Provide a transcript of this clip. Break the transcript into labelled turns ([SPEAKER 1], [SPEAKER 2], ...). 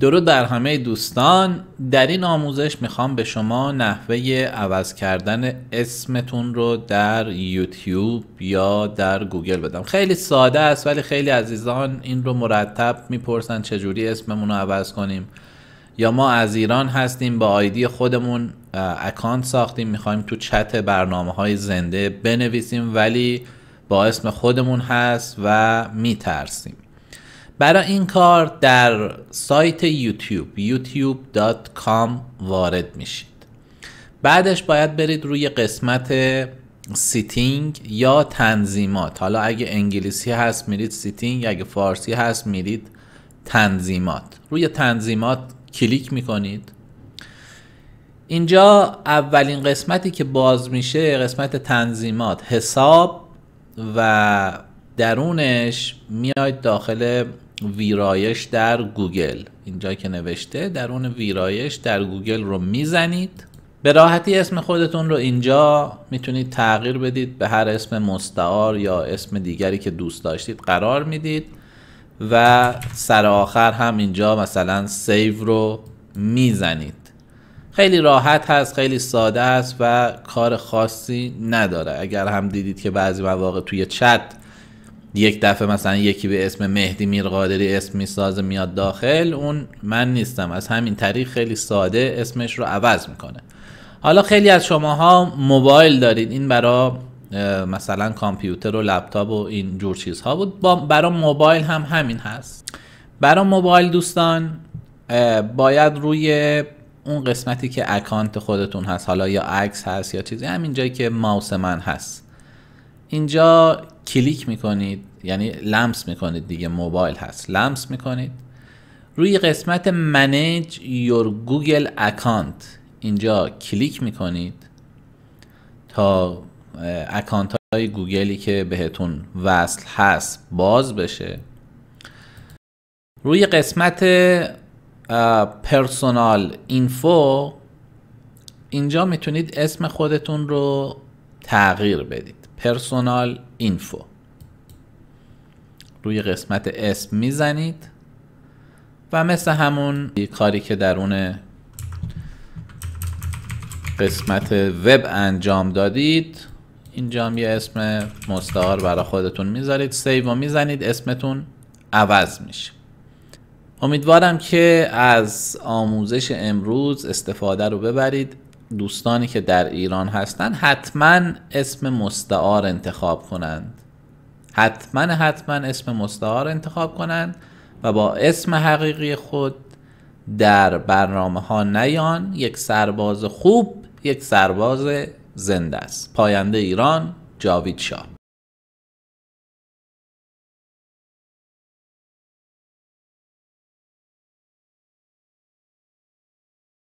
[SPEAKER 1] درود بر همه دوستان در این آموزش میخوام به شما نحوه عوض کردن اسمتون رو در یوتیوب یا در گوگل بدم خیلی ساده است ولی خیلی عزیزان این رو مرتب میپرسن چجوری اسممون رو عوض کنیم یا ما از ایران هستیم با آیدی خودمون اکانت ساختیم میخوایم تو چت برنامه های زنده بنویسیم ولی با اسم خودمون هست و میترسیم برای این کار در سایت یوتیوب youtube.com وارد میشید بعدش باید برید روی قسمت سیتینگ یا تنظیمات حالا اگه انگلیسی هست میرید سیتینگ اگه فارسی هست میرید تنظیمات روی تنظیمات کلیک میکنید اینجا اولین قسمتی که باز میشه قسمت تنظیمات حساب و درونش میاید داخل ویرایش در گوگل اینجا که نوشته در اون ویرایش در گوگل رو میزنید به راحتی اسم خودتون رو اینجا میتونید تغییر بدید به هر اسم مستعار یا اسم دیگری که دوست داشتید قرار میدید و سر آخر هم اینجا مثلا سیو رو میزنید خیلی راحت هست خیلی ساده است و کار خاصی نداره اگر هم دیدید که بعضی مواقع توی چت یک دفعه مثلا یکی به اسم مهدی میرقادری اسم میسازه میاد داخل اون من نیستم از همین طریق خیلی ساده اسمش رو عوض میکنه حالا خیلی از شماها موبایل دارید این برا مثلا کامپیوتر و لپتاپ و این جور چیزها بود برا موبایل هم همین هست برا موبایل دوستان باید روی اون قسمتی که اکانت خودتون هست حالا یا عکس هست یا چیزی همین جایی که ماوس من هست اینجا کلیک میکنید یعنی لمس میکنید دیگه موبایل هست لمس میکنید روی قسمت منیج یور گوگل اکانت اینجا کلیک میکنید تا اکانت های گوگلی که بهتون وصل هست باز بشه روی قسمت پرسونال اینفو اینجا میتونید اسم خودتون رو تغییر بدید پرسونال اینفو روی قسمت اسم میزنید و مثل همون کاری که درون قسمت وب انجام دادید اینجا یه اسم مستعار برای خودتون میذارید سیو و میزنید اسمتون عوض میشه امیدوارم که از آموزش امروز استفاده رو ببرید دوستانی که در ایران هستن حتما اسم مستعار انتخاب کنند حتما حتما اسم مستعار انتخاب کنند و با اسم حقیقی خود در برنامه ها نیان یک سرباز خوب یک سرباز زنده است پاینده ایران جاوید شاه